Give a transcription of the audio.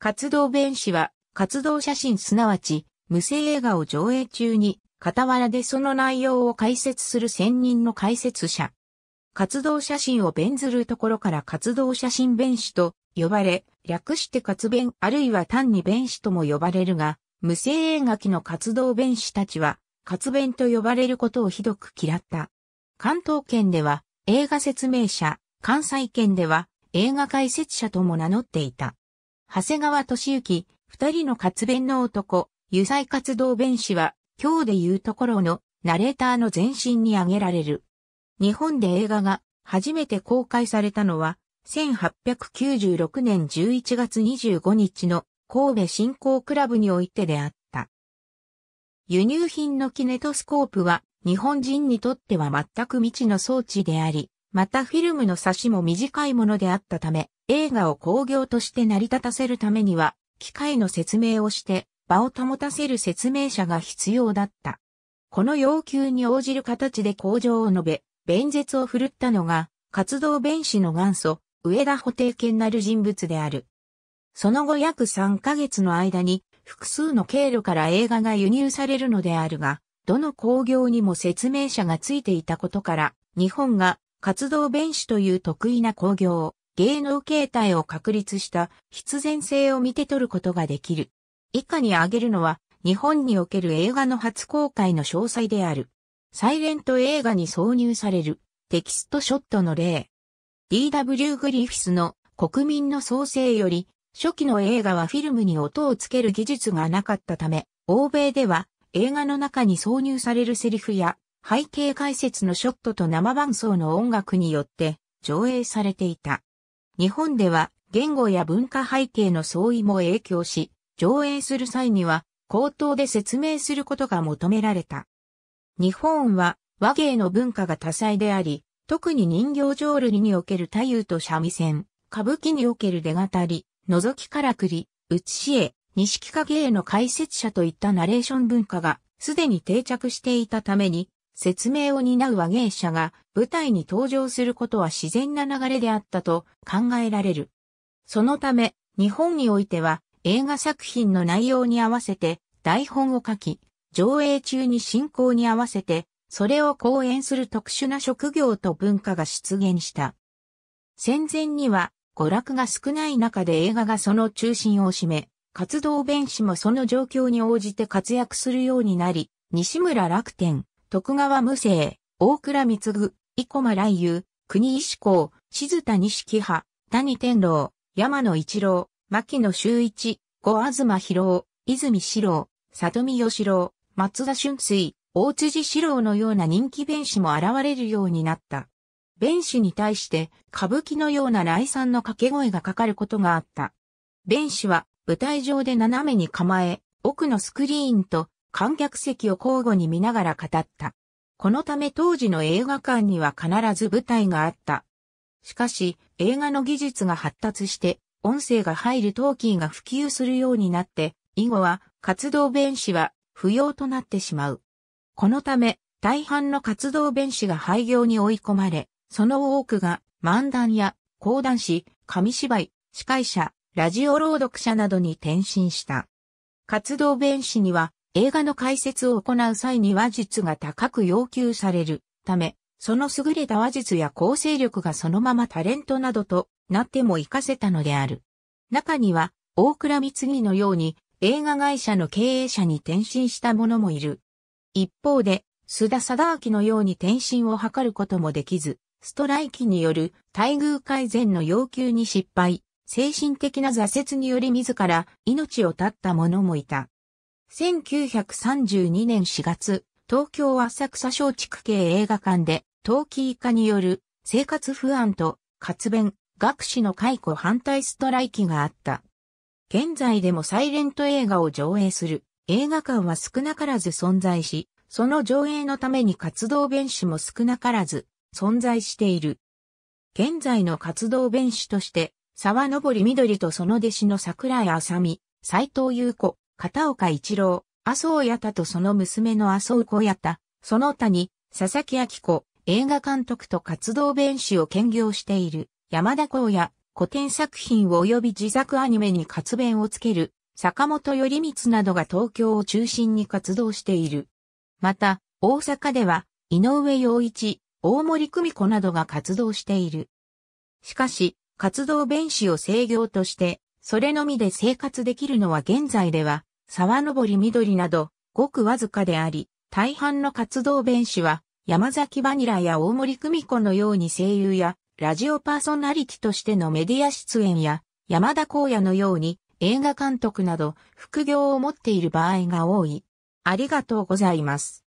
活動弁士は、活動写真すなわち、無声映画を上映中に、傍らでその内容を解説する専任の解説者。活動写真を弁ずるところから活動写真弁士と呼ばれ、略して活弁あるいは単に弁士とも呼ばれるが、無声映画機の活動弁士たちは、活弁と呼ばれることをひどく嫌った。関東圏では映画説明者、関西圏では映画解説者とも名乗っていた。長谷川俊之、二人の活弁の男、油彩活動弁士は、今日で言うところの、ナレーターの前身に挙げられる。日本で映画が初めて公開されたのは、1896年11月25日の神戸振興クラブにおいてであった。輸入品のキネトスコープは日本人にとっては全く未知の装置であり、またフィルムの差しも短いものであったため、映画を工業として成り立たせるためには、機械の説明をして、場を保たせる説明者が必要だった。この要求に応じる形で工場を述べ、弁舌を振るったのが、活動弁士の元祖、上田補定権なる人物である。その後約3ヶ月の間に、複数の経路から映画が輸入されるのであるが、どの工業にも説明者がついていたことから、日本が活動弁士という得意な工業、芸能形態を確立した必然性を見て取ることができる。以下に挙げるのは、日本における映画の初公開の詳細である。サイレント映画に挿入されるテキストショットの例。D.W. グリフィスの国民の創生より、初期の映画はフィルムに音をつける技術がなかったため、欧米では映画の中に挿入されるセリフや背景解説のショットと生伴奏の音楽によって上映されていた。日本では言語や文化背景の相違も影響し、上映する際には口頭で説明することが求められた。日本は和芸の文化が多彩であり、特に人形浄瑠璃における太夫と三味線、歌舞伎における出語り、覗きからくり、写し絵、西木影絵の解説者といったナレーション文化がすでに定着していたために、説明を担う和芸者が舞台に登場することは自然な流れであったと考えられる。そのため、日本においては映画作品の内容に合わせて台本を書き、上映中に進行に合わせて、それを講演する特殊な職業と文化が出現した。戦前には娯楽が少ない中で映画がその中心を占め、活動弁士もその状況に応じて活躍するようになり、西村楽天、徳川無生、大倉光具、生駒雷友、国石公、静田木派、谷天郎、山野一郎、牧野修一、五東博泉四郎、里見義郎、松田春水、大辻四郎のような人気弁士も現れるようになった。弁士に対して歌舞伎のような来賛の掛け声がかかることがあった。弁士は舞台上で斜めに構え、奥のスクリーンと観客席を交互に見ながら語った。このため当時の映画館には必ず舞台があった。しかし、映画の技術が発達して、音声が入るトーキーが普及するようになって、以後は活動弁士は不要となってしまう。このため、大半の活動弁士が廃業に追い込まれ、その多くが漫談や講談師、紙芝居、司会者、ラジオ朗読者などに転身した。活動弁士には映画の解説を行う際に話術が高く要求されるため、その優れた話術や構成力がそのままタレントなどとなっても活かせたのである。中には、大倉光義のように映画会社の経営者に転身した者もいる。一方で、須田貞明のように転身を図ることもできず、ストライキによる待遇改善の要求に失敗、精神的な挫折により自ら命を絶った者もいた。1932年4月、東京浅草松竹系映画館で、陶器以下による生活不安と活弁、学士の解雇反対ストライキがあった。現在でもサイレント映画を上映する映画館は少なからず存在し、その上映のために活動弁士も少なからず存在している。現在の活動弁士として、沢登緑とその弟子の桜井あさみ、斎藤優子、片岡一郎、麻生八田とその娘の麻生子八田、その他に、佐々木明子、映画監督と活動弁士を兼業している、山田光也、古典作品及び自作アニメに活弁をつける、坂本頼光などが東京を中心に活動している。また、大阪では、井上陽一、大森久美子などが活動している。しかし、活動弁士を制御として、それのみで生活できるのは現在では沢登り緑など、ごくわずかであり、大半の活動弁士は、山崎バニラや大森久美子のように声優や、ラジオパーソナリティとしてのメディア出演や、山田光也のように、映画監督など、副業を持っている場合が多い。ありがとうございます。